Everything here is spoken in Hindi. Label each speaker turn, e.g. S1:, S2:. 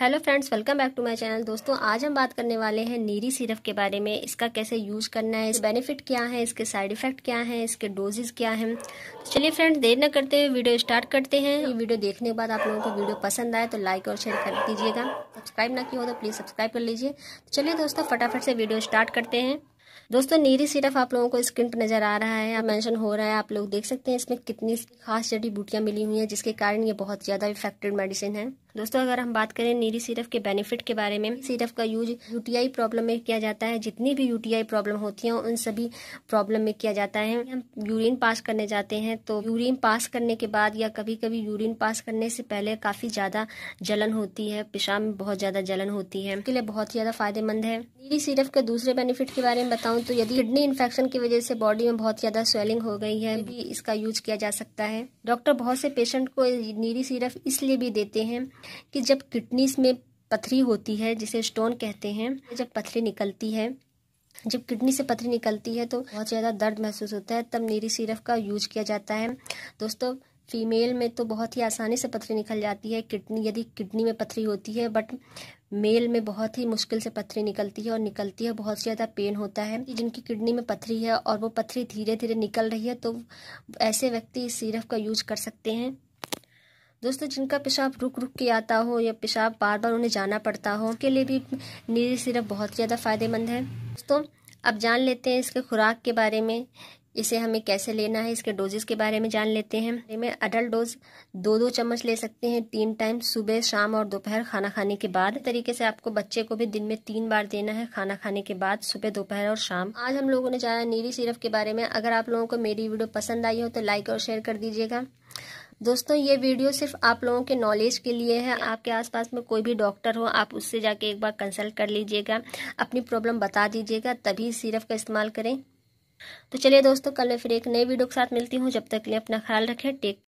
S1: hello friends welcome back to my channel दोस्तों आज हम बात करने वाले हैं नीरी सिरप के बारे में इसका कैसे यूज़ करना है इस बेनिफिट क्या है इसके साइड इफ़ेक्ट क्या हैं इसके डोजेज क्या हैं तो चलिए फ्रेंड्स देर न करते हुए वीडियो स्टार्ट करते हैं ये वीडियो देखने के बाद आप लोगों को वीडियो पसंद आए तो लाइक और शेयर कर दीजिएगा सब्सक्राइब ना किया हो तो प्लीज़ सब्सक्राइब कर लीजिए तो चलिए दोस्तों फटाफट से वीडियो स्टार्ट करते हैं दोस्तों नीरी सिरप आप लोगों को स्क्रीन पर नजर आ रहा है या मेंशन हो रहा है आप लोग देख सकते हैं इसमें कितनी खास जड़ी बूटियाँ मिली हुई हैं जिसके कारण ये बहुत ज़्यादा इफेक्टेड मेडिसिन है दोस्तों अगर हम बात करें नीरी सिरप के बेनिफिट के बारे में सिरप का यूज यूटीआई प्रॉब्लम में किया जाता है जितनी भी यूटीआई प्रॉब्लम होती है उन सभी प्रॉब्लम में किया जाता है हम यूरिन पास करने जाते हैं तो यूरिन पास करने के बाद या कभी कभी यूरिन पास करने से पहले काफ़ी ज़्यादा जलन होती है पेशाब में बहुत ज़्यादा जलन होती है इसके लिए बहुत ही ज़्यादा फायदेमंद है नीरी सिरप के दूसरे बेनिफिट के बारे में बताऊँ तो यदि किडनी इन्फेक्शन की वजह से बॉडी में बहुत ज़्यादा स्वेलिंग हो गई है भी इसका यूज किया जा सकता है डॉक्टर बहुत से पेशेंट को नीरी सिरप इसलिए भी देते हैं कि जब किडनीस में पथरी होती है जिसे स्टोन कहते हैं जब पथरी निकलती है जब किडनी से पथरी निकलती है तो बहुत ज़्यादा दर्द महसूस होता है तब नीरी सिरप का यूज किया जाता है दोस्तों फीमेल में तो बहुत ही आसानी से पथरी निकल जाती है किडनी यदि किडनी में पथरी होती है बट मेल में बहुत ही मुश्किल से पथरी निकलती है और निकलती है बहुत ज़्यादा पेन होता है जिनकी किडनी में पथरी है और वो पथरी धीरे धीरे निकल रही है तो ऐसे व्यक्ति इस सीरफ का यूज कर सकते हैं दोस्तों जिनका पेशाब रुक रुक के आता हो या पेशाब बार बार उन्हें जाना पड़ता हो उनके लिए भी नीरी सिरप बहुत ही ज़्यादा फ़ायदेमंद है दोस्तों अब जान लेते हैं इसके खुराक के बारे में इसे हमें कैसे लेना है इसके डोजेस के बारे में जान लेते हैं इनमें अडल्ट डोज दो दो चम्मच ले सकते हैं तीन टाइम सुबह शाम और दोपहर खाना खाने के बाद तरीके से आपको बच्चे को भी दिन में तीन बार देना है खाना खाने के बाद सुबह दोपहर और शाम आज हम लोगों ने जाना नीली सिरप के बारे में अगर आप लोगों को मेरी वीडियो पसंद आई हो तो लाइक और शेयर कर दीजिएगा दोस्तों ये वीडियो सिर्फ आप लोगों के नॉलेज के लिए है आपके आसपास में कोई भी डॉक्टर हो आप उससे जाके एक बार कंसल्ट कर लीजिएगा अपनी प्रॉब्लम बता दीजिएगा तभी सिरप का इस्तेमाल करें तो चलिए दोस्तों कल मैं फिर एक नई वीडियो के साथ मिलती हूँ जब तक के लिए अपना ख्याल रखें टेक